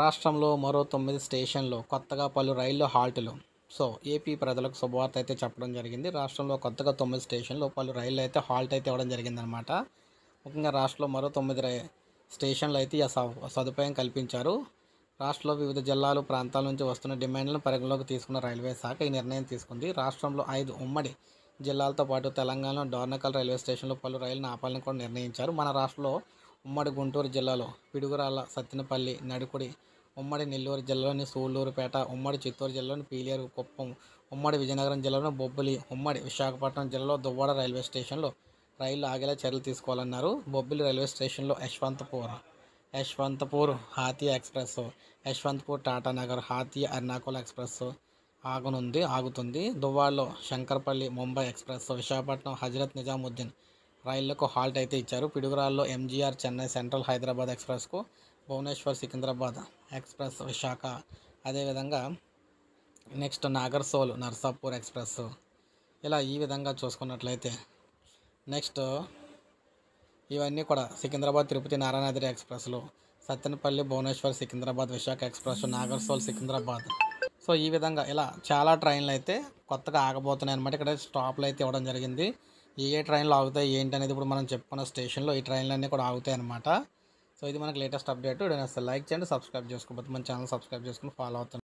రాష్ట్రంలో మరో తొమ్మిది స్టేషన్లు కొత్తగా పలు రైళ్లు హాల్టులు సో ఏపీ ప్రజలకు శుభవార్త అయితే చెప్పడం జరిగింది రాష్ట్రంలో కొత్తగా తొమ్మిది స్టేషన్లు పలు రైళ్లు అయితే హాల్ట్ అయితే ఇవ్వడం జరిగిందనమాట ముఖ్యంగా రాష్ట్రంలో మరో తొమ్మిది రై స్టేషన్లు అయితే సదుపాయం కల్పించారు రాష్ట్రంలో వివిధ జిల్లాలు ప్రాంతాల నుంచి వస్తున్న డిమాండ్లను పరిగణలోకి తీసుకున్న రైల్వే శాఖ ఈ నిర్ణయం తీసుకుంది రాష్ట్రంలో ఐదు ఉమ్మడి జిల్లాలతో పాటు తెలంగాణలో డోర్నకల్ రైల్వే స్టేషన్లో పలు రైళ్లను ఆపాలని కూడా నిర్ణయించారు మన రాష్ట్రంలో ఉమ్మడి గుంటూరు జిల్లాలో పిడుగురాళ్ళ సత్తెనపల్లి నడికుడి ఉమ్మడి నెల్లూరు జిల్లాలోని సూళ్లూరుపేట ఉమ్మడి చిత్తూరు జిల్లాలోని పీలేరు కుప్పం ఉమ్మడి విజయనగరం జిల్లాలోని బొబ్బిలి ఉమ్మడి విశాఖపట్నం జిల్లాలో దువ్వాడ రైల్వే స్టేషన్లో రైళ్లు ఆగేలా చర్యలు తీసుకోవాలన్నారు బొబ్బిలి రైల్వే స్టేషన్లో యశ్వంతపూర్ యశ్వంతపూర్ హాతియా ఎక్స్ప్రెస్ యశ్వంతపూర్ టాటా నగర్ హాతియా అర్నాకుల ఎక్స్ప్రెస్ ఆగనుంది ఆగుతుంది దువ్వాడలో శంకర్పల్లి ముంబై ఎక్స్ప్రెస్ విశాఖపట్నం హజరత్ నిజాముద్దీన్ రైళ్లకు హాల్ట్ అయితే ఇచ్చారు పిడుగురాల్లో ఎంజీఆర్ చెన్నై సెంట్రల్ హైదరాబాద్ ఎక్స్ప్రెస్కు భువనేశ్వర్ సికింద్రాబాద్ ఎక్స్ప్రెస్ విశాఖ అదేవిధంగా నెక్స్ట్ నాగర్సోల్ నర్సాపూర్ ఎక్స్ప్రెస్ ఇలా ఈ విధంగా చూసుకున్నట్లయితే నెక్స్ట్ ఇవన్నీ కూడా సికింద్రాబాద్ తిరుపతి నారాయణాద్రి ఎక్స్ప్రెస్లు సత్తెనపల్లి భువనేశ్వర్ సికింద్రాబాద్ విశాఖ ఎక్స్ప్రెస్ నాగర్సోల్ సికింద్రాబాద్ సో ఈ విధంగా ఇలా చాలా ట్రైన్లు అయితే కొత్తగా ఆగబోతున్నాయి అనమాట ఇక్కడ స్టాప్లు అయితే ఇవ్వడం జరిగింది ఏ ఏ ట్రైన్లు ఆగుతాయి ఏంటి అనేది ఇప్పుడు మనం చెప్పుకున్న స్టేషన్లో ఈ ట్రైన్లన్నీ కూడా ఆగుతాయి అనమాట సో ఇది మనకి లేటెస్ట్ అప్డేట్ ఇక్కడ లైక్ చేయండి సబ్స్క్రైబ్ చేసుకోకపోతే మన ఛానల్ సబ్స్క్రైబ్ చేసుకుని ఫాలో అవుతుంది